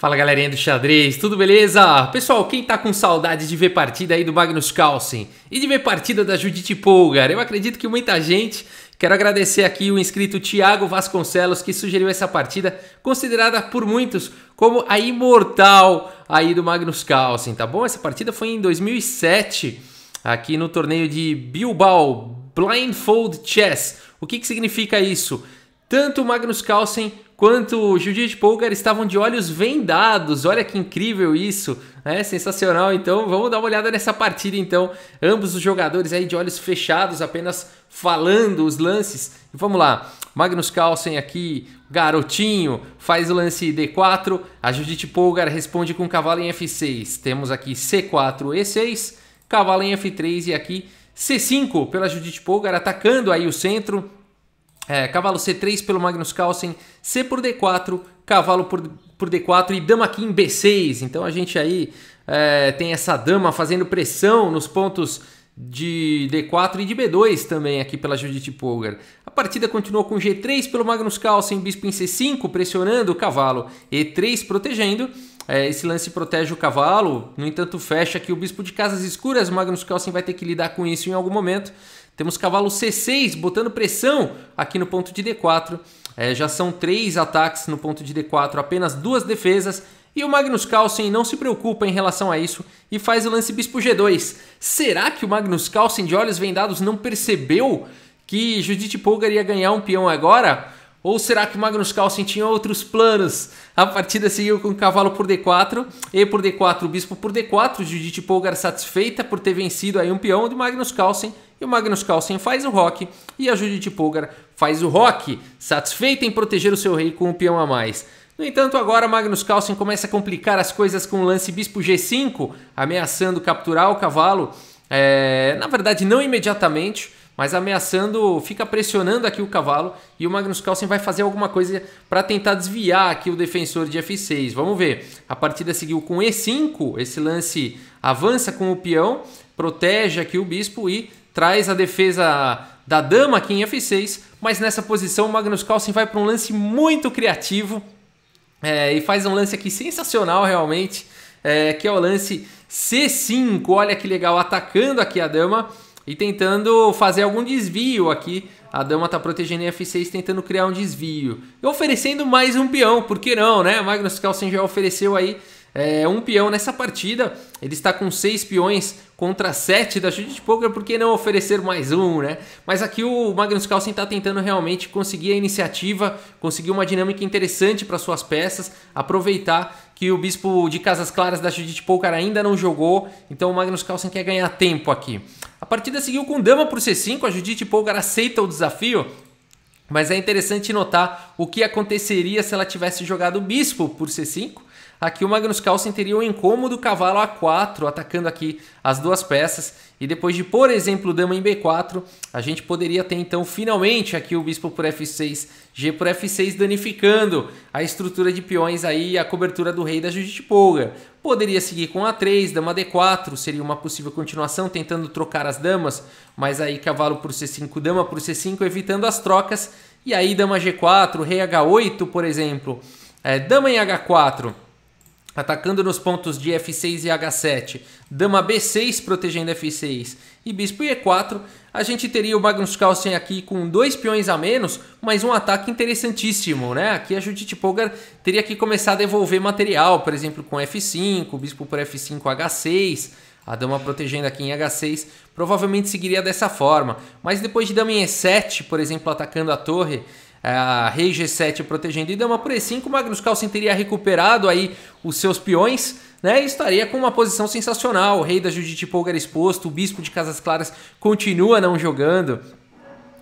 Fala galerinha do xadrez, tudo beleza? Pessoal, quem tá com saudade de ver partida aí do Magnus Carlsen e de ver partida da Judith Polgar? Eu acredito que muita gente. Quero agradecer aqui o inscrito Tiago Vasconcelos que sugeriu essa partida, considerada por muitos como a imortal aí do Magnus Carlsen, tá bom? Essa partida foi em 2007, aqui no torneio de Bilbao Blindfold Chess. O que, que significa isso? Tanto o Magnus Carlsen quanto Judith Polgar estavam de olhos vendados. Olha que incrível isso, é sensacional. Então vamos dar uma olhada nessa partida então, ambos os jogadores aí de olhos fechados, apenas falando os lances. vamos lá. Magnus Carlsen aqui, garotinho, faz o lance D4, a Judith Polgar responde com cavalo em F6. Temos aqui C4, E6, cavalo em F3 e aqui C5 pela Judith Polgar atacando aí o centro é, cavalo C3 pelo Magnus Carlsen, C por D4, cavalo por, por D4 e dama aqui em B6. Então a gente aí é, tem essa dama fazendo pressão nos pontos de D4 e de B2 também aqui pela Judith Polgar. A partida continuou com G3 pelo Magnus Carlsen, bispo em C5 pressionando o cavalo, E3 protegendo. É, esse lance protege o cavalo, no entanto fecha aqui o bispo de casas escuras, Magnus Carlsen vai ter que lidar com isso em algum momento. Temos cavalo C6 botando pressão aqui no ponto de D4. É, já são três ataques no ponto de D4, apenas duas defesas. E o Magnus Carlsen não se preocupa em relação a isso e faz o lance bispo G2. Será que o Magnus Carlsen de olhos vendados não percebeu que Judith Polgar ia ganhar um peão agora? Ou será que Magnus Carlsen tinha outros planos? A partida seguiu com cavalo por D4, E por D4, Bispo por D4, Judith Polgar satisfeita por ter vencido aí um peão de Magnus Carlsen, e o Magnus Carlsen faz o rock, e a Judith Polgar faz o rock, satisfeita em proteger o seu rei com um peão a mais. No entanto, agora Magnus Carlsen começa a complicar as coisas com o lance Bispo G5, ameaçando capturar o cavalo, é... na verdade não imediatamente, mas ameaçando, fica pressionando aqui o cavalo e o Magnus Carlsen vai fazer alguma coisa para tentar desviar aqui o defensor de F6. Vamos ver. A partida seguiu com E5, esse lance avança com o peão, protege aqui o bispo e traz a defesa da dama aqui em F6, mas nessa posição o Magnus Carlsen vai para um lance muito criativo é, e faz um lance aqui sensacional realmente, é, que é o lance C5, olha que legal, atacando aqui a dama e tentando fazer algum desvio aqui. A dama está protegendo em F6, tentando criar um desvio. E oferecendo mais um peão, por que não, né? Magnus Carlsen já ofereceu aí é, um peão nessa partida. Ele está com seis peões contra sete da Judith Poker, por que não oferecer mais um, né? Mas aqui o Magnus Carlsen está tentando realmente conseguir a iniciativa, conseguir uma dinâmica interessante para suas peças, aproveitar que o bispo de Casas Claras da Judith Poker ainda não jogou, então o Magnus Carlsen quer ganhar tempo aqui. A partida seguiu com dama por C5, a Judite Polgar aceita o desafio, mas é interessante notar o que aconteceria se ela tivesse jogado bispo por C5, Aqui o Magnus Carlsen teria um incômodo cavalo A4, atacando aqui as duas peças. E depois de, por exemplo, dama em B4, a gente poderia ter então finalmente aqui o bispo por F6, G por F6 danificando a estrutura de peões aí e a cobertura do rei da Jujitipolga. Poderia seguir com A3, dama D4, seria uma possível continuação, tentando trocar as damas, mas aí cavalo por C5, dama por C5, evitando as trocas. E aí dama G4, rei H8, por exemplo, é, dama em H4 atacando nos pontos de F6 e H7, dama B6 protegendo F6 e bispo E4, a gente teria o Magnus Carlsen aqui com dois peões a menos, mas um ataque interessantíssimo, né? Aqui a Judith Polgar teria que começar a devolver material, por exemplo, com F5, bispo por F5, H6, a dama protegendo aqui em H6, provavelmente seguiria dessa forma. Mas depois de dama em E7, por exemplo, atacando a torre, é, a rei G7 protegendo e dama por E5, Magnus Carlsen teria recuperado aí os seus peões, né? E estaria com uma posição sensacional. O rei da Judite Polgar exposto, o bispo de Casas Claras continua não jogando.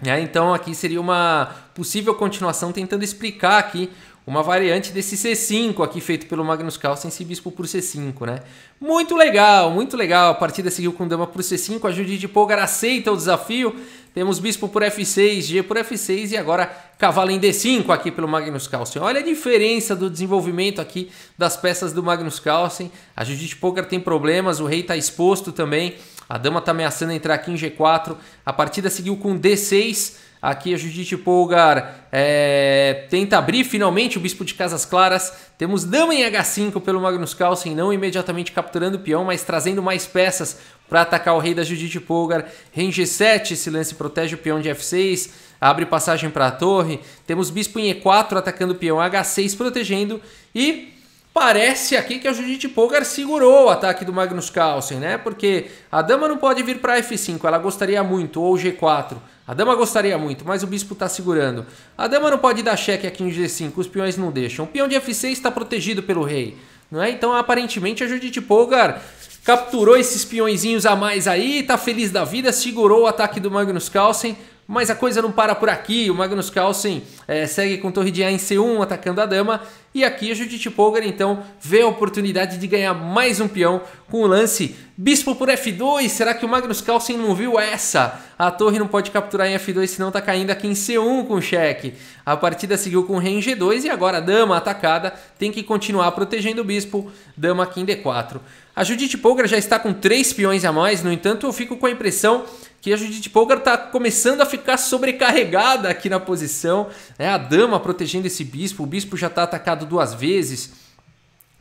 É, então aqui seria uma possível continuação tentando explicar aqui uma variante desse C5 aqui feito pelo Magnus Carlsen, se bispo por C5, né? Muito legal, muito legal. A partida seguiu com dama por C5, a Judite Polgar aceita o desafio. Temos bispo por F6, G por F6 e agora cavalo em D5 aqui pelo Magnus Carlsen. Olha a diferença do desenvolvimento aqui das peças do Magnus Carlsen. A Judith Polgar tem problemas, o rei está exposto também. A dama está ameaçando entrar aqui em G4. A partida seguiu com D6. Aqui a Judite Polgar é, tenta abrir finalmente o Bispo de Casas Claras. Temos dama em H5 pelo Magnus Carlsen, não imediatamente capturando o peão, mas trazendo mais peças para atacar o rei da Judite Polgar. Rei G7, esse lance protege o peão de F6, abre passagem para a torre. Temos Bispo em E4 atacando o peão H6, protegendo e Parece aqui que a Judith Polgar segurou o ataque do Magnus Carlsen, né? Porque a dama não pode vir para F5, ela gostaria muito, ou G4. A dama gostaria muito, mas o bispo está segurando. A dama não pode dar cheque aqui em G5, os peões não deixam. O peão de F6 está protegido pelo rei, não é? Então, aparentemente, a Judith Polgar capturou esses peõezinhos a mais aí, tá feliz da vida, segurou o ataque do Magnus Carlsen, mas a coisa não para por aqui, o Magnus Carlsen é, segue com torre de A em C1 atacando a dama, e aqui a Judith Polgar então vê a oportunidade de ganhar mais um peão com o lance bispo por F2, será que o Magnus Carlsen não viu essa? A torre não pode capturar em F2, senão tá caindo aqui em C1 com cheque. A partida seguiu com Ren G2 e agora a dama atacada tem que continuar protegendo o bispo. Dama aqui em D4. A Judith Polgar já está com três peões a mais, no entanto eu fico com a impressão que a Judith Polgar está começando a ficar sobrecarregada aqui na posição. É A dama protegendo esse bispo, o bispo já está atacado duas vezes.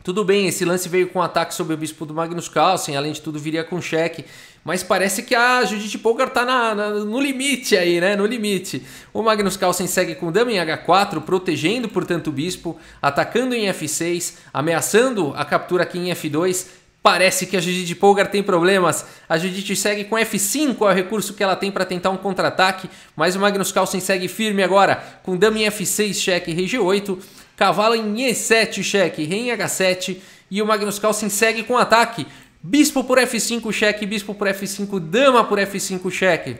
Tudo bem, esse lance veio com um ataque sobre o bispo do Magnus Carlsen, além de tudo viria com cheque, mas parece que a Judith Polgar tá na, na, no limite aí, né? No limite. O Magnus Carlsen segue com dama em H4, protegendo, portanto, o bispo, atacando em F6, ameaçando a captura aqui em F2, Parece que a Judith Polgar tem problemas. A Judith segue com F5, é o recurso que ela tem para tentar um contra-ataque, mas o Magnus Carlsen segue firme agora, com dama em F6, cheque, rei G8. Cavalo em E7 cheque, Rei em H7 e o Magnus Carlsen segue com ataque. Bispo por F5 cheque, Bispo por F5, Dama por F5 cheque.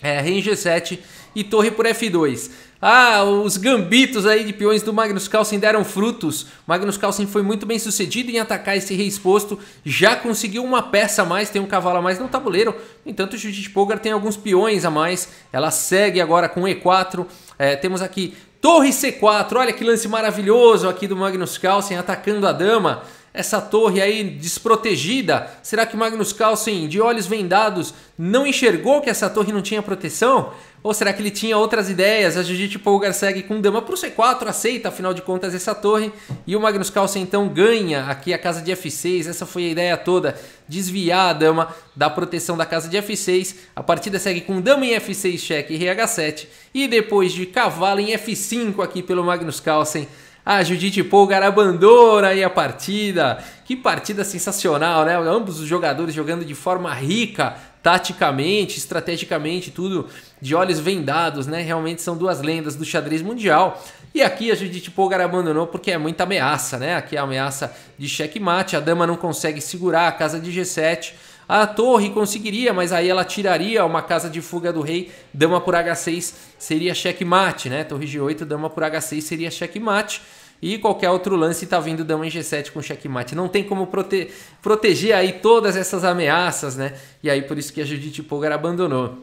É, Rei em G7 e Torre por F2. Ah, os gambitos aí de peões do Magnus Carlsen deram frutos. Magnus Carlsen foi muito bem sucedido em atacar esse rei exposto. Já conseguiu uma peça a mais, tem um cavalo a mais no tabuleiro. No entanto, Judith Pogar tem alguns peões a mais. Ela segue agora com E4. É, temos aqui Torre C4, olha que lance maravilhoso aqui do Magnus Carlsen atacando a dama essa torre aí desprotegida? Será que Magnus Carlsen, de olhos vendados, não enxergou que essa torre não tinha proteção? Ou será que ele tinha outras ideias? A Judith Polgar segue com dama para o C4, aceita afinal de contas essa torre e o Magnus Carlsen então ganha aqui a casa de F6. Essa foi a ideia toda, desviar a dama da proteção da casa de F6. A partida segue com dama em F6, cheque e Rh7 e depois de cavalo em F5 aqui pelo Magnus Carlsen. A ah, Judite Polgar abandona aí a partida. Que partida sensacional, né? Ambos os jogadores jogando de forma rica, taticamente, estrategicamente, tudo de olhos vendados, né? Realmente são duas lendas do xadrez mundial. E aqui a Judite Polgar abandonou porque é muita ameaça, né? Aqui é a ameaça de checkmate, a dama não consegue segurar a casa de G7 a torre, conseguiria, mas aí ela tiraria uma casa de fuga do rei, dama por H6 seria checkmate, né? Torre G8, dama por H6 seria checkmate. E qualquer outro lance tá vindo dama em G7 com checkmate. Não tem como prote proteger aí todas essas ameaças, né? E aí por isso que a judite Polgar abandonou.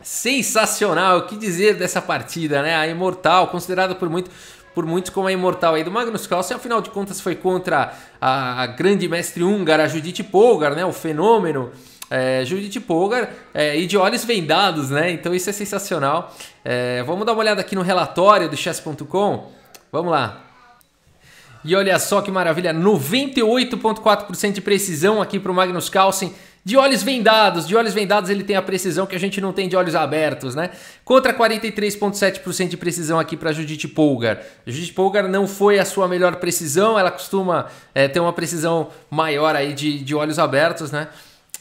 Sensacional, o que dizer dessa partida, né? A Imortal, considerada por muito por muitos como a é imortal aí do Magnus Carlsen, afinal de contas foi contra a, a grande mestre húngara Judith Polgar, né, o fenômeno é, Judith Polgar é, e de olhos vendados, né? Então isso é sensacional. É, vamos dar uma olhada aqui no relatório do chess.com. Vamos lá. E olha só que maravilha, 98.4% de precisão aqui para o Magnus Carlsen. De olhos vendados, de olhos vendados ele tem a precisão que a gente não tem de olhos abertos, né? Contra 43,7% de precisão aqui para Judith Polgar. Judith Polgar não foi a sua melhor precisão, ela costuma é, ter uma precisão maior aí de, de olhos abertos, né?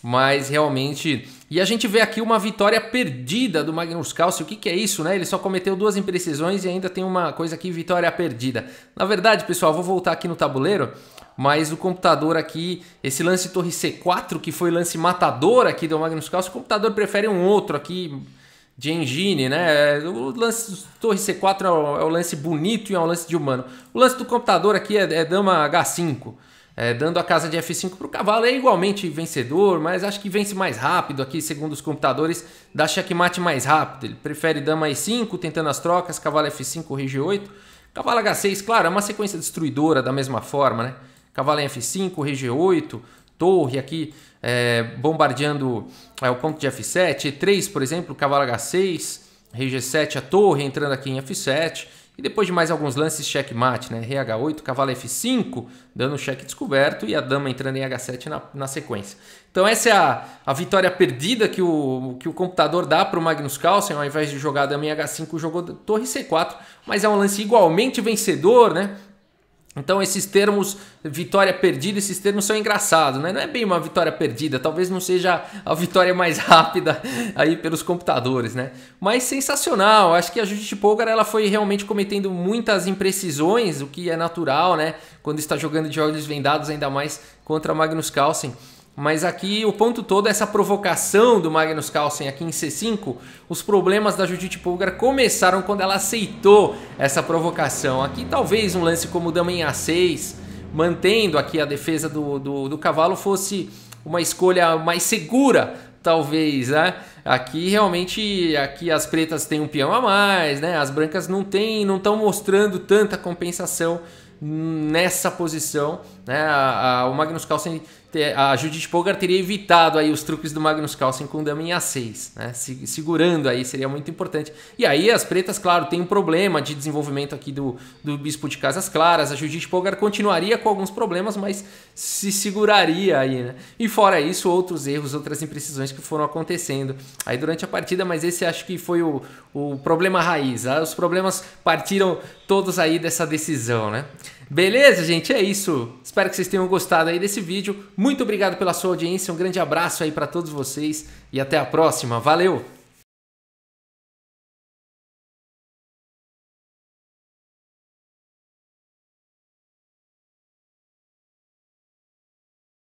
Mas realmente e a gente vê aqui uma vitória perdida do Magnus Carlsen. O que, que é isso, né? Ele só cometeu duas imprecisões e ainda tem uma coisa aqui, vitória perdida. Na verdade, pessoal, vou voltar aqui no tabuleiro, mas o computador aqui, esse lance torre C4, que foi lance matador aqui do Magnus Carlsen, o computador prefere um outro aqui de engine, né? O lance torre C4 é, é o lance bonito e é um lance de humano. O lance do computador aqui é, é dama H5. É, dando a casa de F5 para o cavalo. É igualmente vencedor, mas acho que vence mais rápido aqui, segundo os computadores, dá checkmate mais rápido. Ele prefere dama E5, tentando as trocas, cavalo F5, rei G8. Cavalo H6, claro, é uma sequência destruidora da mesma forma, né? Cavalo em F5, rei G8, torre aqui é, bombardeando é, o ponto de F7, E3, por exemplo, cavalo H6, rei G7, a torre entrando aqui em F7. E depois de mais alguns lances, checkmate, né? Rh 8 cavalo F5, dando o cheque descoberto e a dama entrando em H7 na, na sequência. Então essa é a, a vitória perdida que o, que o computador dá para o Magnus Carlsen, ao invés de jogar dama em H5, jogou torre C4, mas é um lance igualmente vencedor, né? Então esses termos vitória perdida, esses termos são engraçados, né? Não é bem uma vitória perdida, talvez não seja a vitória mais rápida aí pelos computadores, né? Mas sensacional, acho que a Judith Polgar ela foi realmente cometendo muitas imprecisões, o que é natural, né? Quando está jogando de olhos vendados, ainda mais contra Magnus Carlsen. Mas aqui o ponto todo é essa provocação do Magnus Carlsen aqui em C5. Os problemas da Judith Polgar começaram quando ela aceitou essa provocação. Aqui talvez um lance como dama em A6, mantendo aqui a defesa do, do, do cavalo, fosse uma escolha mais segura, talvez, né? Aqui realmente aqui as pretas têm um peão a mais, né? As brancas não têm, não estão mostrando tanta compensação nessa posição. Né? o Magnus Carlsen a Judith Polgar teria evitado aí os truques do Magnus Carlsen com dama em A6, né? Se, segurando aí seria muito importante. E aí as pretas, claro, tem um problema de desenvolvimento aqui do, do bispo de casas claras. A Judith Polgar continuaria com alguns problemas, mas se seguraria aí, né? E fora isso, outros erros, outras imprecisões que foram acontecendo aí durante a partida, mas esse acho que foi o, o problema raiz. Ah, os problemas partiram todos aí dessa decisão, né? Beleza, gente? É isso. Espero que vocês tenham gostado aí desse vídeo. Muito obrigado pela sua audiência. Um grande abraço aí para todos vocês e até a próxima. Valeu!